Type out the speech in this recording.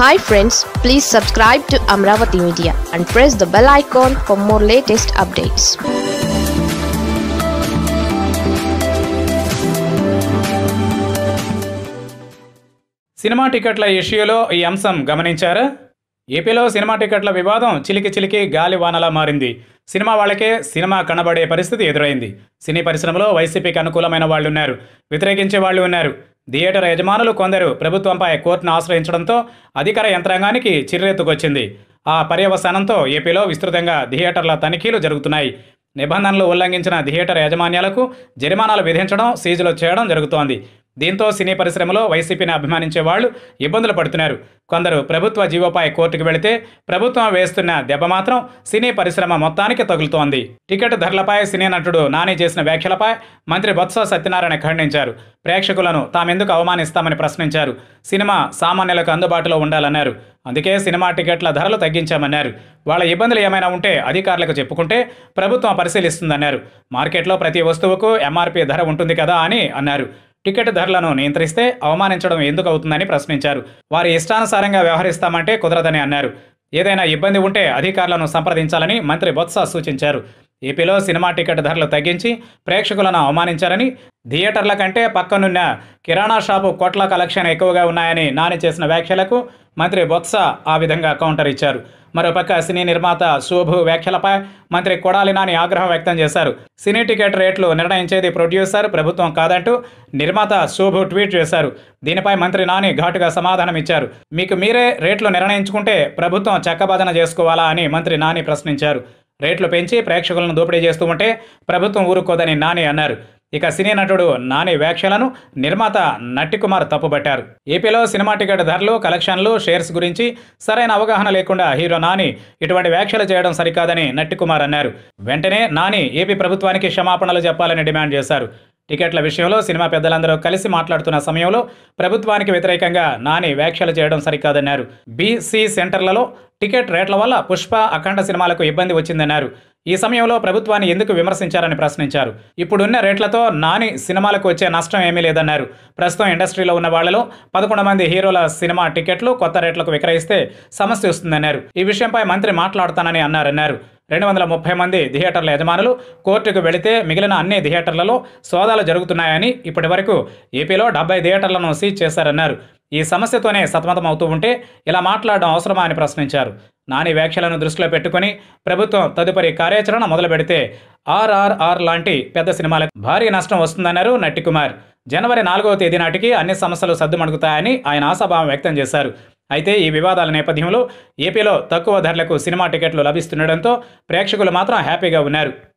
hi friends please subscribe to Amaravati media and press the bell icon for more latest updates cinema టికెట్ల ఇష్యూలో ఈ అంశం గమనించారా ఏపీలో సినిమా టికెట్ల వివాదం చిలికి చిలికి గాలివానలా మారింది సినిమా వాళ్ళకే సినిమా కనబడే పరిస్థితి ఎదురైంది సినీ పరిశ్రమలో వైసీపీకి అనుకూలమైన వాళ్ళు ఉన్నారు వ్యతిరేకించే వాళ్ళు ఉన్నారు థియేటర్ యజమానులు కొందరు ప్రభుత్వంపై కోర్టును ఆశ్రయించడంతో అధికార యంత్రాంగానికి చిర్రెత్తుకొచ్చింది ఆ పర్యవసానంతో ఏపీలో విస్తృతంగా థియేటర్ల తనిఖీలు జరుగుతున్నాయి నిబంధనలు ఉల్లంఘించిన థియేటర్ యాజమాన్యాలకు జరిమానాలు విధించడం సీజులు చేయడం జరుగుతోంది దీంతో సినీ పరిశ్రమలో వైసీపీని అభిమానించే వాళ్ళు ఇబ్బందులు పడుతున్నారు కొందరు ప్రభుత్వ జీవోపాయ కోర్టుకు వెళితే ప్రభుత్వం వేస్తున్న దెబ్బ మాత్రం సినీ పరిశ్రమ మొత్తానికి తగులుతోంది టికెట్ ధరలపై సినీ నటుడు నాని చేసిన వ్యాఖ్యలపై మంత్రి బొత్స సత్యనారాయణ ఖండించారు ప్రేక్షకులను తామెందుకు అవమానిస్తామని ప్రశ్నించారు సినిమా సామాన్యులకు అందుబాటులో ఉండాలన్నారు అందుకే సినిమా టికెట్ల ధరలు తగ్గించామన్నారు వాళ్ళ ఇబ్బందులు ఏమైనా ఉంటే అధికారులకు చెప్పుకుంటే ప్రభుత్వం పరిశీలిస్తుందన్నారు మార్కెట్లో ప్రతి వస్తువుకు ఎంఆర్పీ ధర ఉంటుంది కదా అని అన్నారు టికెట్ ధరలను నియంత్రిస్తే అవమానించడం ఎందుకు అవుతుందని ప్రశ్నించారు వారి ఇష్టానుసారంగా వ్యవహరిస్తామంటే కుదరదని అన్నారు ఏదైనా ఇబ్బంది ఉంటే అధికారులను సంప్రదించాలని మంత్రి బొత్స సూచించారు ఏపీలో సినిమా టికెట్ ధరలు తగ్గించి ప్రేక్షకులను అవమానించారని థియేటర్ల కంటే పక్కనున్న కిరాణా షాపు కోట్ల కలెక్షన్ ఎక్కువగా ఉన్నాయని నాని చేసిన వ్యాఖ్యలకు మంత్రి బొత్స ఆ విధంగా కౌంటర్ ఇచ్చారు మరోపక్క సినీ నిర్మాత శోభు వ్యాఖ్యలపై మంత్రి కొడాలి నాని ఆగ్రహం వ్యక్తం చేశారు సినీ టికెట్ రేట్లు నిర్ణయించేది ప్రొడ్యూసర్ ప్రభుత్వం కాదంటూ నిర్మాత శోభు ట్వీట్ చేశారు దీనిపై మంత్రి నాని ఘాటుగా సమాధానం ఇచ్చారు మీకు మీరే రేట్లు నిర్ణయించుకుంటే ప్రభుత్వం చక్కబాదన చేసుకోవాలా అని మంత్రి నాని ప్రశ్నించారు రేట్లు పెంచి ప్రేక్షకులను దోపిడీ చేస్తూ ఉంటే ప్రభుత్వం ఊరుకోదని నాని అన్నారు ఇక సినీ నటుడు నాని వ్యాఖ్యలను నిర్మాత నట్టికుమార్ తప్పుబట్టారు ఏపీలో సినిమా టికెట్ ధరలు కలెక్షన్లు షేర్స్ గురించి సరైన అవగాహన లేకుండా హీరో నాని ఇటువంటి వ్యాఖ్యలు చేయడం సరికాదని నట్టికుమార్ అన్నారు వెంటనే నాని ఏపీ ప్రభుత్వానికి క్షమాపణలు చెప్పాలని డిమాండ్ చేశారు టికెట్ల విషయంలో సినిమా పెద్దలందరూ కలిసి మాట్లాడుతున్న సమయంలో ప్రభుత్వానికి వ్యతిరేకంగా నాని వ్యాఖ్యలు చేయడం సరికాదన్నారు బీసీ సెంటర్లలో టికెట్ రేట్ల వల్ల పుష్ప అఖండ సినిమాలకు ఇబ్బంది వచ్చిందన్నారు ఈ సమయంలో ప్రభుత్వాన్ని ఎందుకు విమర్శించారని ప్రశ్నించారు ఇప్పుడున్న రేట్లతో నాని సినిమాలకు వచ్చే నష్టం ఏమీ లేదన్నారు ప్రస్తుతం ఇండస్ట్రీలో ఉన్న వాళ్లలో పదకొండు మంది హీరోల సినిమా టికెట్లు కొత్త రేట్లకు విక్రయిస్తే సమస్య వస్తుందన్నారు ఈ విషయంపై మంత్రి మాట్లాడతానని అన్నారన్నారు రెండు వందల ముప్పై మంది థియేటర్ల యజమానులు కోర్టుకు వెళితే మిగిలిన అన్ని థియేటర్లలో సోదాలు జరుగుతున్నాయని ఇప్పటి వరకు ఏపీలో డెబ్బై థియేటర్లను సీజ్ చేశారన్నారు ఈ సమస్యతోనే సతమతమవుతూ ఉంటే ఇలా మాట్లాడడం అవసరమా అని ప్రశ్నించారు నాని వ్యాఖ్యలను దృష్టిలో పెట్టుకుని ప్రభుత్వం తదుపరి కార్యాచరణ మొదలు పెడితే ఆర్ఆర్ఆర్ లాంటి పెద్ద సినిమాలకు భారీ నష్టం వస్తుందన్నారు నట్టికుమార్ జనవరి నాలుగవ తేదీ నాటికి అన్ని సమస్యలు సర్దుమణుగుతాయని ఆయన ఆశాభావం వ్యక్తం చేశారు అయితే ఈ వివాదాల నేపథ్యంలో ఏపీలో తక్కువ ధరలకు సినిమా టికెట్లు లభిస్తుండడంతో ప్రేక్షకులు మాత్రం హ్యాపీగా ఉన్నారు